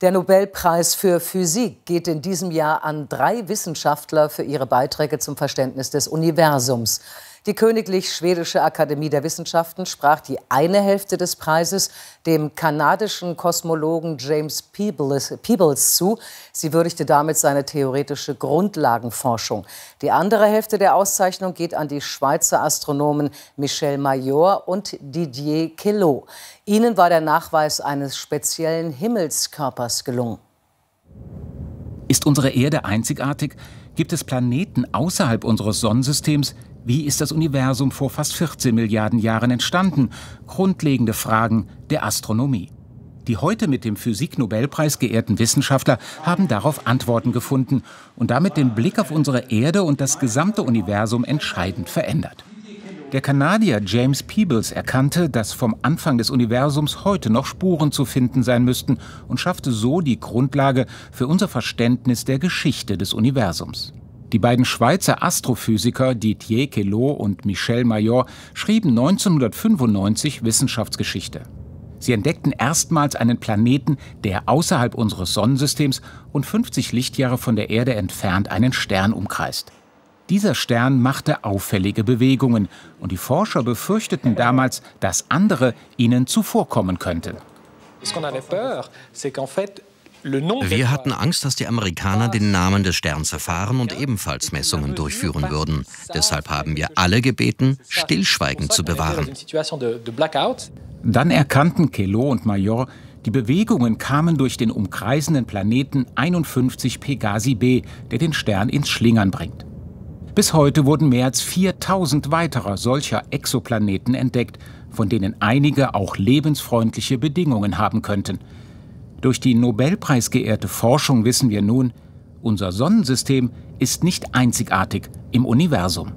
Der Nobelpreis für Physik geht in diesem Jahr an drei Wissenschaftler für ihre Beiträge zum Verständnis des Universums. Die Königlich Schwedische Akademie der Wissenschaften sprach die eine Hälfte des Preises dem kanadischen Kosmologen James Peebles, Peebles zu. Sie würdigte damit seine theoretische Grundlagenforschung. Die andere Hälfte der Auszeichnung geht an die Schweizer Astronomen Michel Major und Didier Queloz. Ihnen war der Nachweis eines speziellen Himmelskörpers gelungen. Ist unsere Erde einzigartig? Gibt es Planeten außerhalb unseres Sonnensystems, wie ist das Universum vor fast 14 Milliarden Jahren entstanden? Grundlegende Fragen der Astronomie. Die heute mit dem Physiknobelpreis geehrten Wissenschaftler haben darauf Antworten gefunden und damit den Blick auf unsere Erde und das gesamte Universum entscheidend verändert. Der Kanadier James Peebles erkannte, dass vom Anfang des Universums heute noch Spuren zu finden sein müssten und schaffte so die Grundlage für unser Verständnis der Geschichte des Universums. Die beiden Schweizer Astrophysiker Didier Queloz und Michel Mayor schrieben 1995 Wissenschaftsgeschichte. Sie entdeckten erstmals einen Planeten, der außerhalb unseres Sonnensystems und 50 Lichtjahre von der Erde entfernt einen Stern umkreist. Dieser Stern machte auffällige Bewegungen und die Forscher befürchteten damals, dass andere ihnen zuvorkommen könnten. Ce qu'on avait peur, c'est qu'en fait, wir hatten Angst, dass die Amerikaner den Namen des Sterns erfahren und ebenfalls Messungen durchführen würden. Deshalb haben wir alle gebeten, Stillschweigen zu bewahren. Dann erkannten Kelo und Major, die Bewegungen kamen durch den umkreisenden Planeten 51 Pegasi b, der den Stern ins Schlingern bringt. Bis heute wurden mehr als 4000 weiterer solcher Exoplaneten entdeckt, von denen einige auch lebensfreundliche Bedingungen haben könnten. Durch die Nobelpreis geehrte Forschung wissen wir nun, unser Sonnensystem ist nicht einzigartig im Universum.